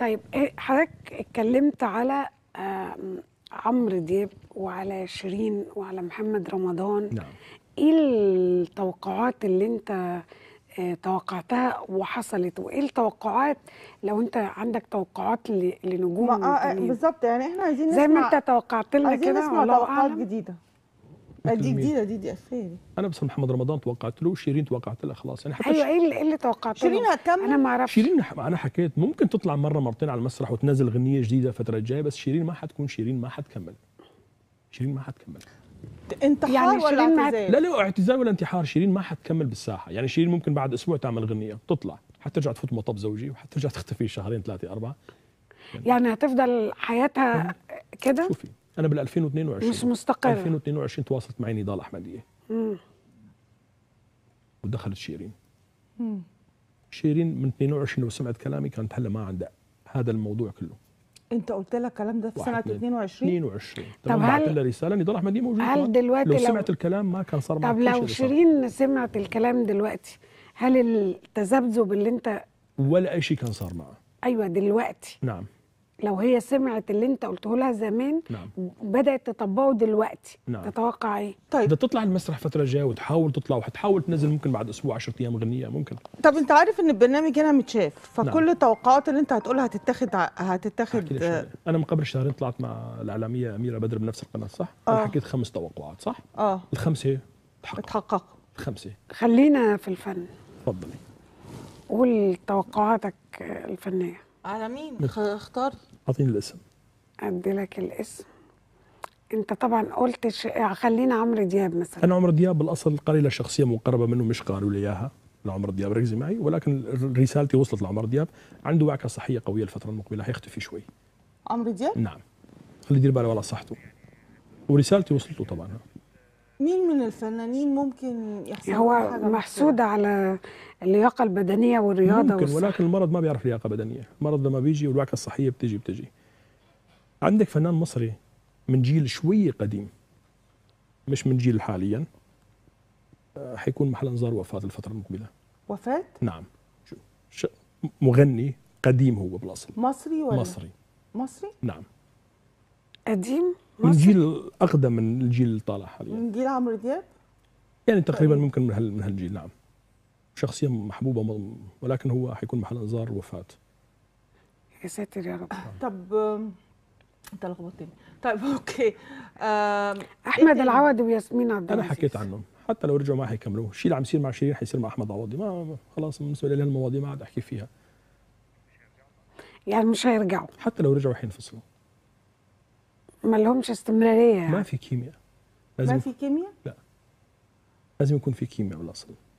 طيب إيه، حضرتك اتكلمت على عمرو دياب وعلى شيرين وعلى محمد رمضان نعم. ايه التوقعات اللي انت آه، توقعتها وحصلت وايه التوقعات لو انت عندك توقعات لنجوم اه, آه، بالظبط يعني احنا عايزين نسمع زي ما انت توقعت لنا كده عايزين نسمع توقعات جديده دي جديده دي دي أفيه. انا بس محمد رمضان توقعت له شيرين توقعت لها خلاص يعني حتى ايوه ايه اللي, إيه اللي توقعت شيرين هتكمل انا ما اعرفش شيرين انا حكيت ممكن تطلع مره مرتين على المسرح وتنزل غنيه جديده الفتره الجايه بس شيرين ما حتكون شيرين ما حتكمل شيرين ما حتكمل انتحار يعني ولا اعتزال؟ لا لا اعتزال ولا انتحار شيرين ما حتكمل بالساحه يعني شيرين ممكن بعد اسبوع تعمل غنيه تطلع حترجع تفوت مطب زوجي وحترجع تختفي شهرين ثلاثه اربعه يعني, يعني هتفضل حياتها أه. كده؟ شوفي انا بال 2022 مش مستقر 2022 تواصلت معي نضال احمديه امم ودخلت شيرين امم شيرين من 22 لو سمعت كلامي كانت هلا ما عندها هذا الموضوع كله انت قلت لها الكلام ده في سنه 22 22 طب بعت لها رساله نضال احمديه موجوده هل دلوقتي لو, لو سمعت الكلام ما كان صار معاك طب لو شيرين سمعت الكلام دلوقتي هل التذبذب اللي انت ولا اي شيء كان صار معه ايوه دلوقتي نعم لو هي سمعت اللي انت قلته لها زمان نعم. بدات تطبقه دلوقتي نعم. تتوقع ايه طيب ده تطلع المسرح الفتره الجايه وتحاول تطلع وهتحاول تنزل ممكن بعد اسبوع 10 ايام غنيه ممكن طب انت عارف ان البرنامج هنا متشاف فكل نعم. التوقعات اللي انت هتقولها هتتاخد هتتاخد آه. انا من قبل شهرين طلعت مع الاعلاميه اميره بدر بنفس القناه صح آه. انا حكيت خمس توقعات صح اه الخمسه تحقق. تحقق الخمسه خلينا في الفن اتفضلي قول توقعاتك الفنيه على مين اختار اعطيني الاسم ادي لك الاسم انت طبعا قلت ش... خلينا عمرو دياب مثلا انا عمرو دياب بالاصل قليله شخصيه مقربه منه مش قالوا لي اياها لعمر دياب ركزي معي ولكن رسالتي وصلت لعمر دياب عنده وعكه صحيه قويه الفتره المقبله حيختفي شوي عمرو دياب؟ نعم خلي يدير باله على صحته ورسالتي وصلت له طبعا مين من الفنانين ممكن يحصل هو محسود على اللياقه البدنيه والرياضه ممكن والصحة. ولكن المرض ما بيعرف لياقه بدنيه المرض لما بيجي والوعكه الصحيه بتجي بتجي عندك فنان مصري من جيل شوي قديم مش من جيل حاليا آه، حيكون محل انظار وفاه الفتره المقبله وفاه نعم شو مغني قديم هو بالاصل مصري ولا مصري مصري نعم قديم مصري؟ من جيل اقدم من الجيل اللي طالع حاليا من جيل عمرو دياب يعني تقريبا طيب. ممكن من هال من هالجيل نعم شخصية محبوبة ولكن هو حيكون محل انذار وفاة يا ساتر يا رب آه. طب انت لخبطتني طيب اوكي احمد إيه العوضي وياسمين عبد العزيز انا حكيت عنهم حتى لو رجعوا ما حيكملوا الشيء اللي عم يصير مع شيرين حيصير مع احمد عوضي ما خلاص بالنسبه لي المواضيع ما عاد احكي فيها يعني مش هيرجعوا حتى لو رجعوا حينفصلوا ما لهمش استمراريه يعني. ما في كيمياء لازم ما في كيمياء لا لازم يكون في كيمياء بالاصل